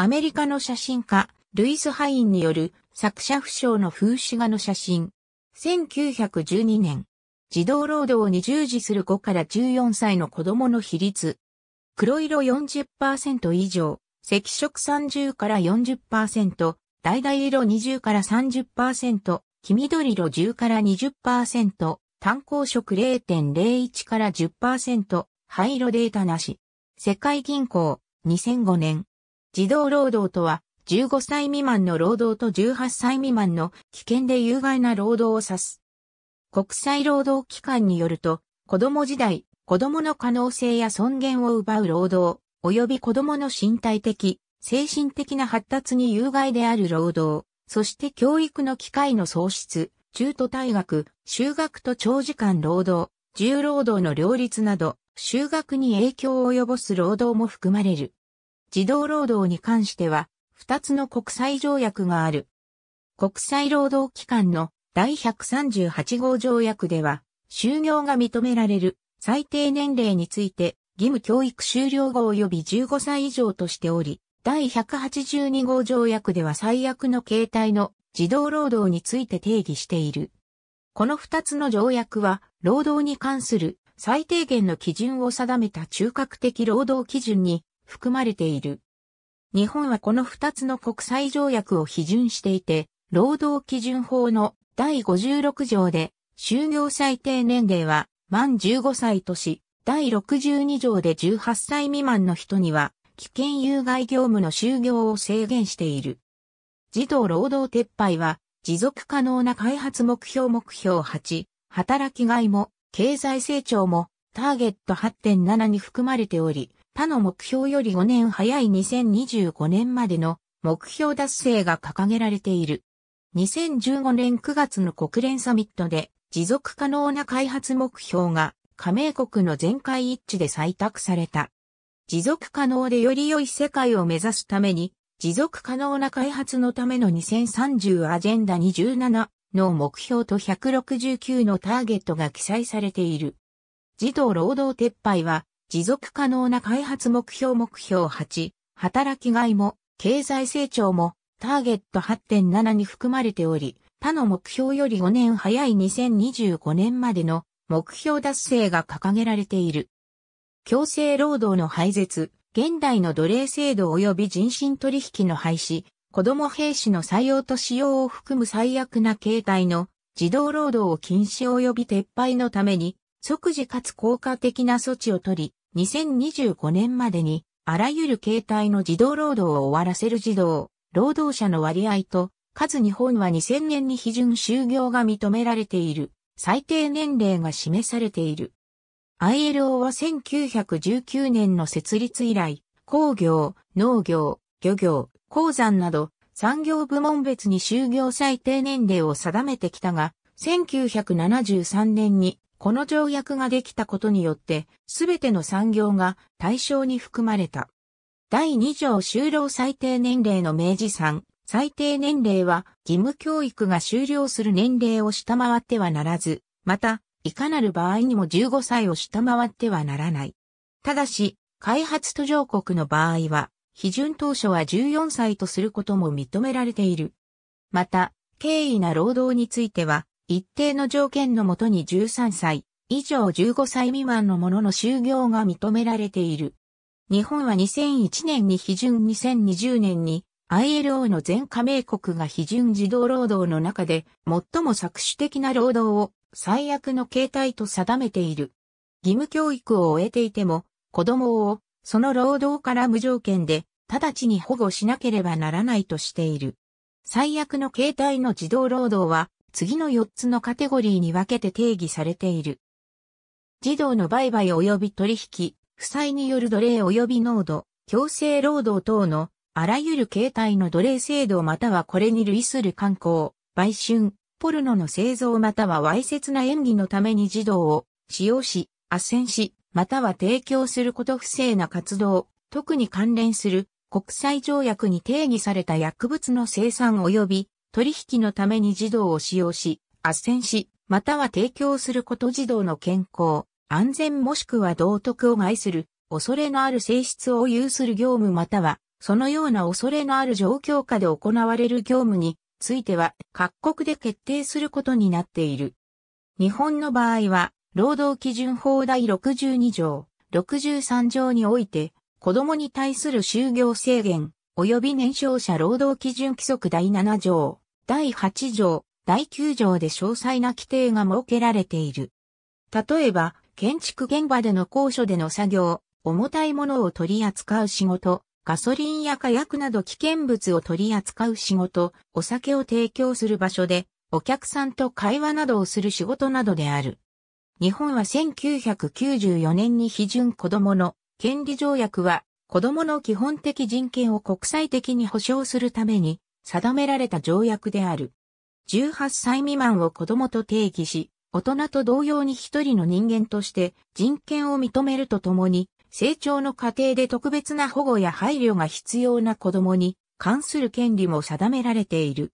アメリカの写真家、ルイス・ハインによる作者不詳の風刺画の写真。1912年、児童労働に従事する5から14歳の子供の比率。黒色40%以上、赤色30から40%、橙色20から30%、黄緑色10から20%、炭鉱色0.01から10%、灰色データなし。世界銀行、2005年、児童労働とは、15歳未満の労働と18歳未満の危険で有害な労働を指す。国際労働機関によると、子供時代、子供の可能性や尊厳を奪う労働、及び子供の身体的、精神的な発達に有害である労働、そして教育の機会の創出、中途退学、就学と長時間労働、重労働の両立など、就学に影響を及ぼす労働も含まれる。児童労働に関しては、二つの国際条約がある。国際労働機関の第138号条約では、就業が認められる最低年齢について、義務教育終了後及び15歳以上としており、第182号条約では最悪の形態の児童労働について定義している。この二つの条約は、労働に関する最低限の基準を定めた中核的労働基準に含まれている。日本はこの2つの国際条約を批准していて、労働基準法の第56条で、就業最低年齢は満15歳とし、第62条で18歳未満の人には、危険有害業務の就業を制限している。児童労働撤廃は、持続可能な開発目標目標8、働きがいも、経済成長も、ターゲット8.7に含まれており、他の目標より5年早い2025年までの目標達成が掲げられている。2015年9月の国連サミットで持続可能な開発目標が加盟国の全会一致で採択された。持続可能でより良い世界を目指すために、持続可能な開発のための2030アジェンダ27の目標と169のターゲットが記載されている。児童労働撤廃は持続可能な開発目標目標8、働きがいも、経済成長も、ターゲット8.7に含まれており、他の目標より5年早い2025年までの目標達成が掲げられている。強制労働の廃絶、現代の奴隷制度及び人身取引の廃止、子供兵士の採用と使用を含む最悪な形態の児童労働を禁止及び撤廃のために、即時かつ効果的な措置を取り、2025年までに、あらゆる形態の児童労働を終わらせる児童、労働者の割合と、数日本は2000年に批准就業が認められている、最低年齢が示されている。ILO は1919年の設立以来、工業、農業、漁業、鉱山など産業部門別に就業最低年齢を定めてきたが、1973年にこの条約ができたことによって、すべての産業が対象に含まれた。第2条就労最低年齢の明示産、最低年齢は義務教育が終了する年齢を下回ってはならず、また、いかなる場合にも15歳を下回ってはならない。ただし、開発途上国の場合は、批准当初は14歳とすることも認められている。また、敬意な労働については、一定の条件のもとに13歳以上15歳未満の者の就業が認められている。日本は2001年に批准2020年に ILO の全加盟国が批准児童労働の中で最も搾取的な労働を最悪の形態と定めている。義務教育を終えていても子供をその労働から無条件で直ちに保護しなければならないとしている。最悪の形態の児童労働は次の4つのカテゴリーに分けて定義されている。児童の売買及び取引、負債による奴隷及び濃度、強制労働等のあらゆる形態の奴隷制度またはこれに類する観光、売春、ポルノの製造またはわいせつな演技のために児童を使用し、斡旋し、または提供すること不正な活動、特に関連する国際条約に定義された薬物の生産及び取引のために児童を使用し、斡旋し、または提供すること児童の健康、安全もしくは道徳を害する、恐れのある性質を有する業務または、そのような恐れのある状況下で行われる業務については各国で決定することになっている。日本の場合は、労働基準法第62条、63条において、子供に対する就業制限、及び年少者労働基準規則第7条、第8条、第9条で詳細な規定が設けられている。例えば、建築現場での高所での作業、重たいものを取り扱う仕事、ガソリンや火薬など危険物を取り扱う仕事、お酒を提供する場所で、お客さんと会話などをする仕事などである。日本は1994年に批准子供の権利条約は子供の基本的人権を国際的に保障するために定められた条約である。18歳未満を子供と定義し、大人と同様に一人の人間として人権を認めるとともに、成長の過程で特別な保護や配慮が必要な子供に関する権利も定められている。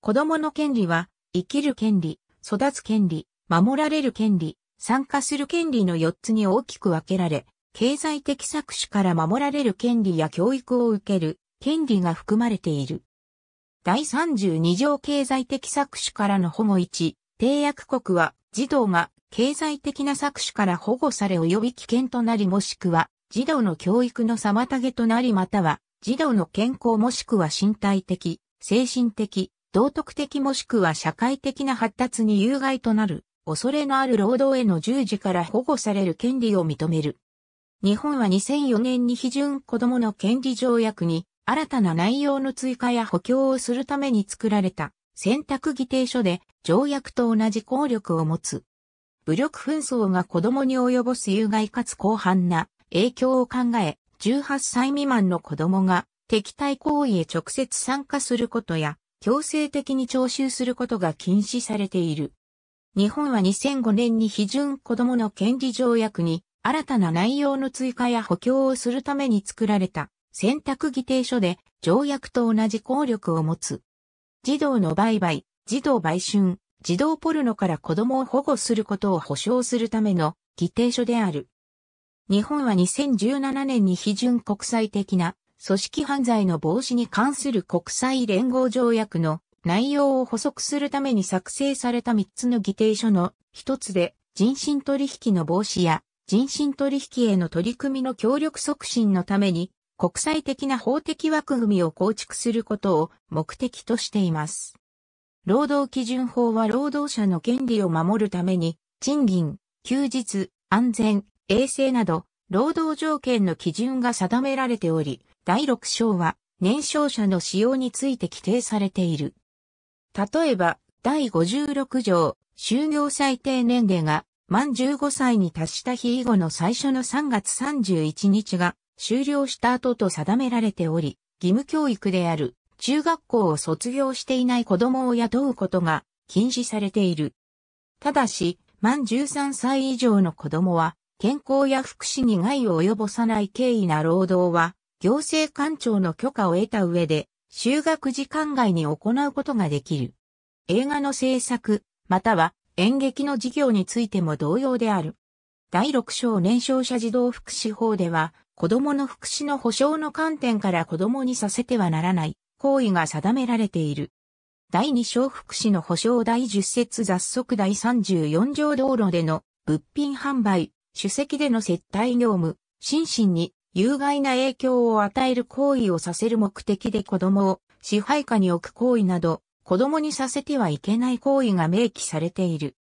子供の権利は、生きる権利、育つ権利、守られる権利、参加する権利の4つに大きく分けられ、経済的搾取から守られる権利や教育を受ける権利が含まれている。第32条経済的搾取からの保護1、締約国は児童が経済的な搾取から保護され及び危険となりもしくは児童の教育の妨げとなりまたは児童の健康もしくは身体的、精神的、道徳的もしくは社会的な発達に有害となる恐れのある労働への従事から保護される権利を認める。日本は2004年に批准子供の権利条約に新たな内容の追加や補強をするために作られた選択議定書で条約と同じ効力を持つ。武力紛争が子供に及ぼす有害かつ広範な影響を考え、18歳未満の子供が敵対行為へ直接参加することや、強制的に徴収することが禁止されている。日本は2005年に批准子供の権利条約に新たな内容の追加や補強をするために作られた選択議定書で条約と同じ効力を持つ。児童の売買、児童売春、児童ポルノから子供を保護することを保障するための議定書である。日本は2017年に批准国際的な組織犯罪の防止に関する国際連合条約の内容を補足するために作成された3つの議定書の1つで人身取引の防止や人身取引への取り組みの協力促進のために国際的な法的枠組みを構築することを目的としています。労働基準法は労働者の権利を守るために、賃金、休日、安全、衛生など、労働条件の基準が定められており、第6章は、年少者の使用について規定されている。例えば、第56条、就業最低年齢が満15歳に達した日以後の最初の3月31日が終了した後と定められており、義務教育である中学校を卒業していない子供を雇うことが禁止されている。ただし、満13歳以上の子供は、健康や福祉に害を及ぼさない経緯な労働は、行政官庁の許可を得た上で、就学時間外に行うことができる。映画の制作、または演劇の事業についても同様である。第6章年少者児童福祉法では、子供の福祉の保障の観点から子供にさせてはならない行為が定められている。第2章福祉の保障第10節雑則第34条道路での物品販売、主席での接待業務、心身に有害な影響を与える行為をさせる目的で子供を支配下に置く行為など、子供にさせてはいけない行為が明記されている。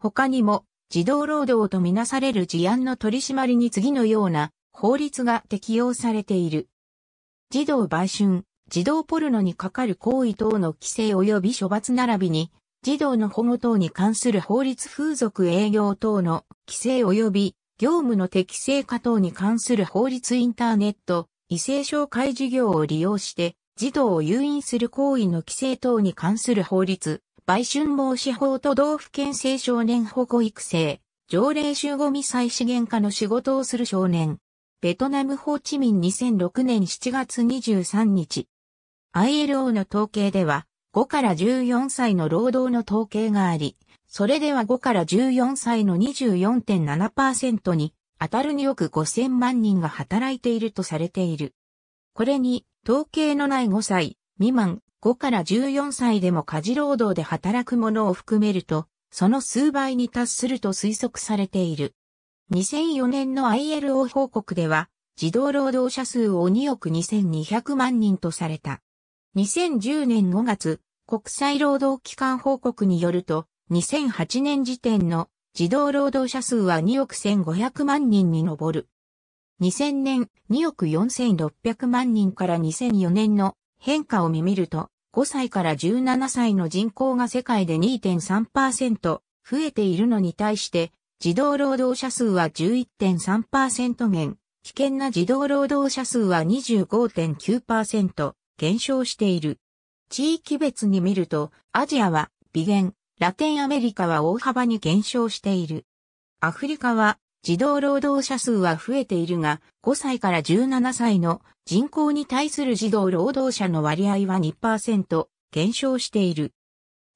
他にも、児童労働とみなされる事案の取り締まりに次のような法律が適用されている。児童売春、児童ポルノにかかる行為等の規制及び処罰並びに、児童の保護等に関する法律風俗営業等の規制及び業務の適正化等に関する法律インターネット、異性紹介事業を利用して、児童を誘引する行為の規制等に関する法律、売春防止法と道府県青少年保護育成、条例集合未再資源化の仕事をする少年、ベトナムホーチミン2006年7月23日。ILO の統計では、5から14歳の労働の統計があり、それでは5から14歳の24.7%に、当たる2億5000万人が働いているとされている。これに、統計のない5歳、未満、5から14歳でも家事労働で働く者を含めると、その数倍に達すると推測されている。2004年の ILO 報告では、児童労働者数を2億2200万人とされた。2010年5月、国際労働機関報告によると、2008年時点の児童労働者数は2億1500万人に上る。2000年2億4600万人から2004年の変化を見みると、5歳から17歳の人口が世界で2.3%増えているのに対して、児童労働者数は11.3%減、危険な児童労働者数は25.9%減少している。地域別に見ると、アジアは微減、ラテンアメリカは大幅に減少している。アフリカは児童労働者数は増えているが、5歳から17歳の人口に対する児童労働者の割合は2%減少している。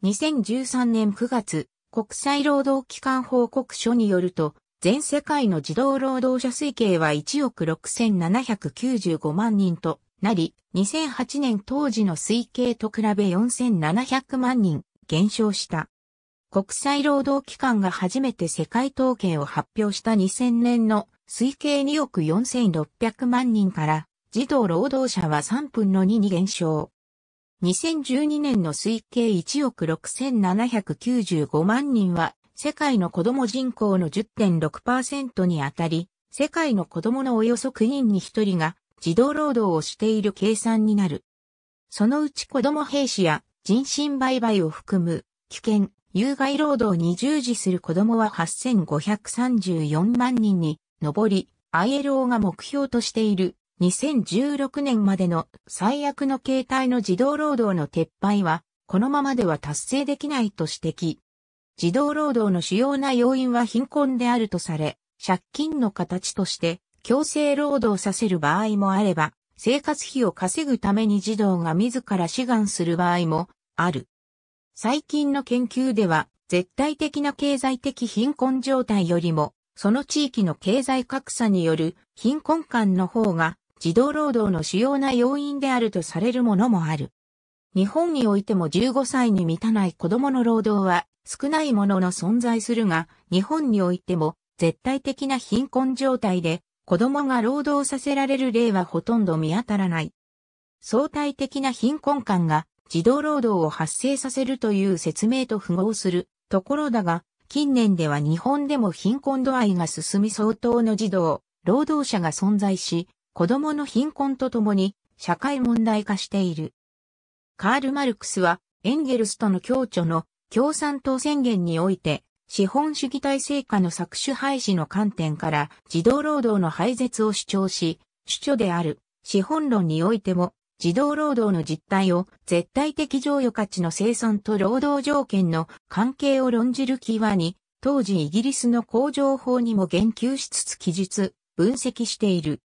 2013年9月、国際労働機関報告書によると、全世界の児童労働者推計は1億6795万人となり、2008年当時の推計と比べ4700万人減少した。国際労働機関が初めて世界統計を発表した2000年の推計2億4600万人から児童労働者は3分の2に減少。2012年の推計1億6795万人は、世界の子供人口の10.6%にあたり、世界の子供のおよそ9人に1人が児童労働をしている計算になる。そのうち子供兵士や人身売買を含む危険、有害労働に従事する子供は8534万人に上り、ILO が目標としている2016年までの最悪の形態の児童労働の撤廃は、このままでは達成できないと指摘。児童労働の主要な要因は貧困であるとされ、借金の形として強制労働させる場合もあれば、生活費を稼ぐために児童が自ら志願する場合もある。最近の研究では、絶対的な経済的貧困状態よりも、その地域の経済格差による貧困感の方が児童労働の主要な要因であるとされるものもある。日本においても15歳に満たない子供の労働は少ないものの存在するが、日本においても絶対的な貧困状態で子供が労働させられる例はほとんど見当たらない。相対的な貧困感が児童労働を発生させるという説明と符合するところだが、近年では日本でも貧困度合いが進み相当の児童、労働者が存在し、子供の貧困とともに社会問題化している。カール・マルクスはエンゲルスとの共著の共産党宣言において資本主義体制下の搾取廃止の観点から児童労働の廃絶を主張し、主著である資本論においても児童労働の実態を絶対的常用価値の生産と労働条件の関係を論じる際に、当時イギリスの工場法にも言及しつつ記述、分析している。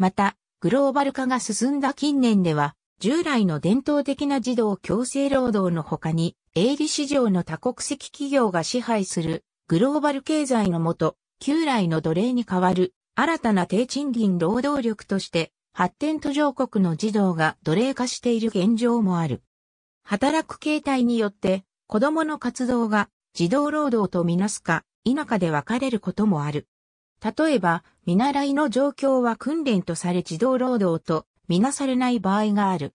また、グローバル化が進んだ近年では、従来の伝統的な児童強制労働の他に、営利市場の多国籍企業が支配するグローバル経済のもと、旧来の奴隷に代わる新たな低賃金労働力として、発展途上国の児童が奴隷化している現状もある。働く形態によって子供の活動が児童労働とみなすか否かで分かれることもある。例えば、見習いの状況は訓練とされ児童労働とみなされない場合がある。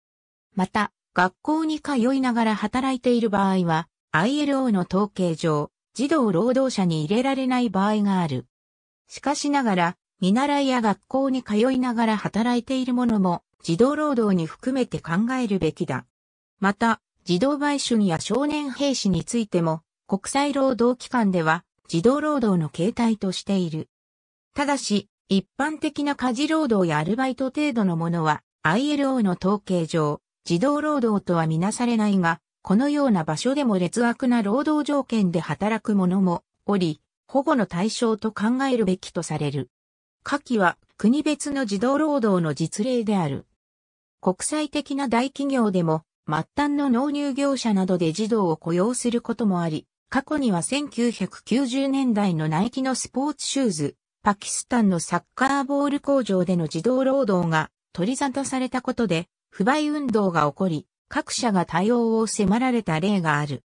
また、学校に通いながら働いている場合は、ILO の統計上、児童労働者に入れられない場合がある。しかしながら、見習いや学校に通いながら働いているものも、児童労働に含めて考えるべきだ。また、児童売春や少年兵士についても、国際労働機関では、児童労働の形態としている。ただし、一般的な家事労働やアルバイト程度のものは ILO の統計上、児童労働とはみなされないが、このような場所でも劣悪な労働条件で働く者もおり、保護の対象と考えるべきとされる。下記は国別の児童労働の実例である。国際的な大企業でも末端の納入業者などで児童を雇用することもあり、過去には1990年代のナイキのスポーツシューズ、パキスタンのサッカーボール工場での児童労働が取り沙汰されたことで、不買運動が起こり、各社が対応を迫られた例がある。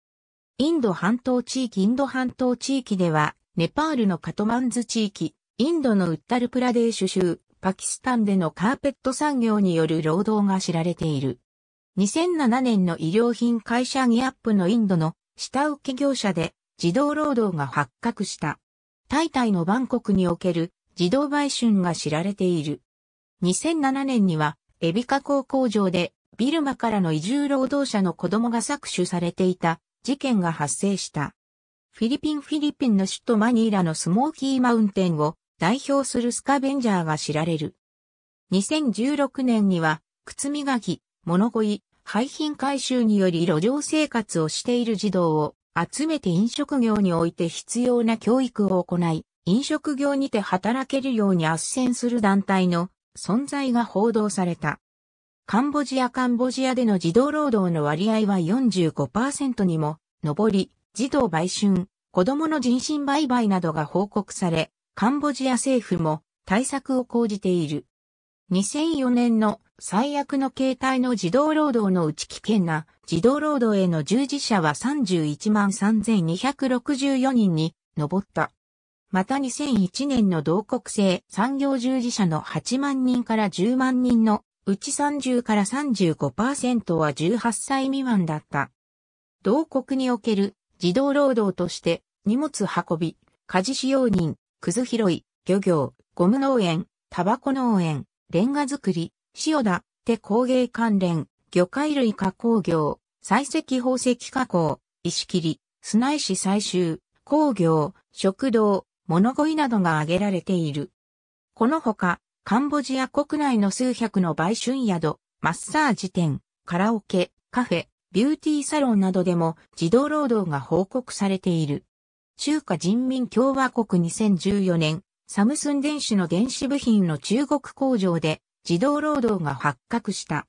インド半島地域インド半島地域では、ネパールのカトマンズ地域、インドのウッタルプラデーシュ州、パキスタンでのカーペット産業による労働が知られている。2007年の医療品会社ギアップのインドの下請け業者で児童労働が発覚した。タイタイのバンコクにおける自動売春が知られている。2007年には、エビ加工工場でビルマからの移住労働者の子供が搾取されていた事件が発生した。フィリピンフィリピンの首都マニーラのスモーキーマウンテンを代表するスカベンジャーが知られる。2016年には、靴磨き、物乞い、廃品回収により路上生活をしている児童を集めて飲食業において必要な教育を行い、飲食業にて働けるように斡旋する団体の存在が報道された。カンボジアカンボジアでの児童労働の割合は45%にも上り、児童売春、子供の人身売買などが報告され、カンボジア政府も対策を講じている。2004年の最悪の形態の児童労働のうち危険な児童労働への従事者は31万3264人に上った。また2001年の同国制産業従事者の8万人から10万人のうち30から35%は18歳未満だった。同国における児童労働として荷物運び、家事使用人、くず拾い、漁業、ゴム農園、タバコ農園、レンガ作り、塩田、手工芸関連、魚介類加工業、採石宝石加工、石切り、砂石採集、工業、食堂、物乞いなどが挙げられている。このほか、カンボジア国内の数百の売春宿、マッサージ店、カラオケ、カフェ、ビューティーサロンなどでも児童労働が報告されている。中華人民共和国2014年サムスン電子の電子部品の中国工場で児童労働が発覚した。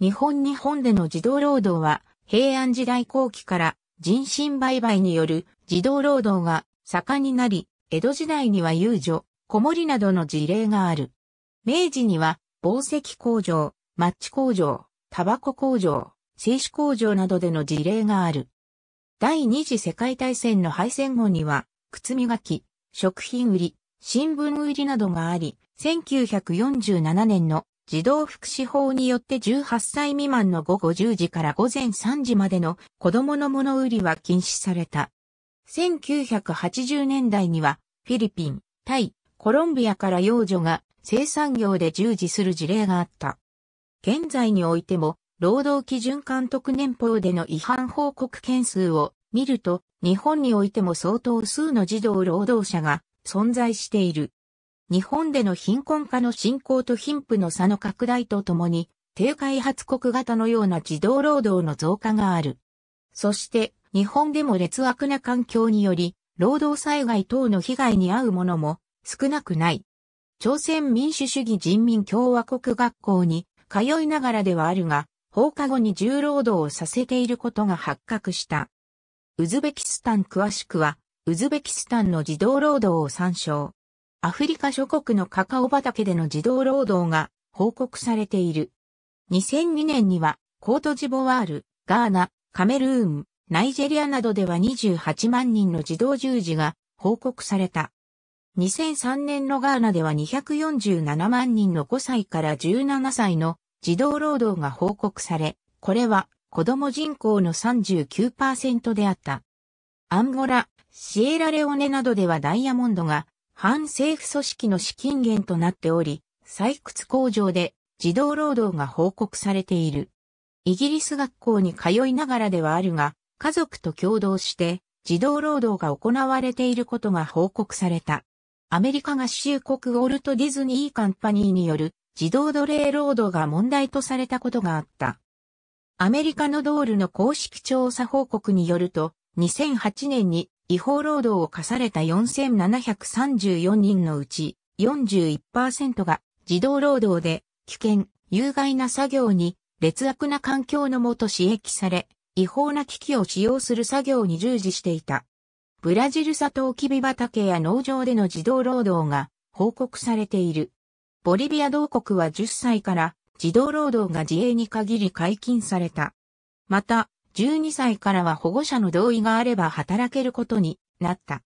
日本日本での児童労働は平安時代後期から人身売買による児童労働が盛んになり、江戸時代には遊女、子守などの事例がある。明治には、宝石工場、マッチ工場、タバコ工場、製紙工場などでの事例がある。第二次世界大戦の敗戦後には、靴磨き、食品売り、新聞売りなどがあり、1947年の児童福祉法によって18歳未満の午後10時から午前3時までの子供の物売りは禁止された。1980年代にはフィリピン、タイ、コロンビアから幼女が生産業で従事する事例があった。現在においても労働基準監督年報での違反報告件数を見ると日本においても相当数の児童労働者が存在している。日本での貧困化の進行と貧富の差の拡大とともに、低開発国型のような児童労働の増加がある。そして、日本でも劣悪な環境により、労働災害等の被害に遭うものも少なくない。朝鮮民主主義人民共和国学校に通いながらではあるが、放課後に重労働をさせていることが発覚した。ウズベキスタン詳しくは、ウズベキスタンの児童労働を参照。アフリカ諸国のカカオ畑での児童労働が報告されている。2002年には、コートジボワール、ガーナ、カメルーン、ナイジェリアなどでは28万人の児童従事が報告された。2003年のガーナでは247万人の5歳から17歳の児童労働が報告され、これは子供人口の39%であった。アンゴラ、シエラレオネなどではダイヤモンドが反政府組織の資金源となっており、採掘工場で児童労働が報告されている。イギリス学校に通いながらではあるが、家族と共同して児童労働が行われていることが報告された。アメリカ合衆国ウォルト・ディズニー・カンパニーによる児童奴隷労働が問題とされたことがあった。アメリカのドールの公式調査報告によると、2008年に違法労働を課された4734人のうち41%が児童労働で危険、有害な作業に劣悪な環境のもと刺激され、違法な機器を使用する作業に従事していた。ブラジルサトウキビ畑や農場での児童労働が報告されている。ボリビア同国は10歳から児童労働が自営に限り解禁された。また、12歳からは保護者の同意があれば働けることになった。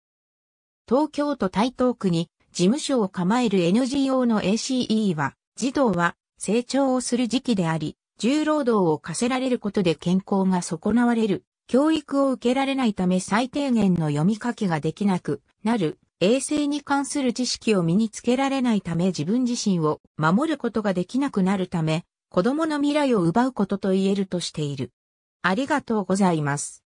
東京都台東区に事務所を構える NGO の ACE は、児童は成長をする時期であり、重労働を課せられることで健康が損なわれる、教育を受けられないため最低限の読み書きができなくなる、衛生に関する知識を身につけられないため自分自身を守ることができなくなるため、子供の未来を奪うことと言えるとしている。ありがとうございます。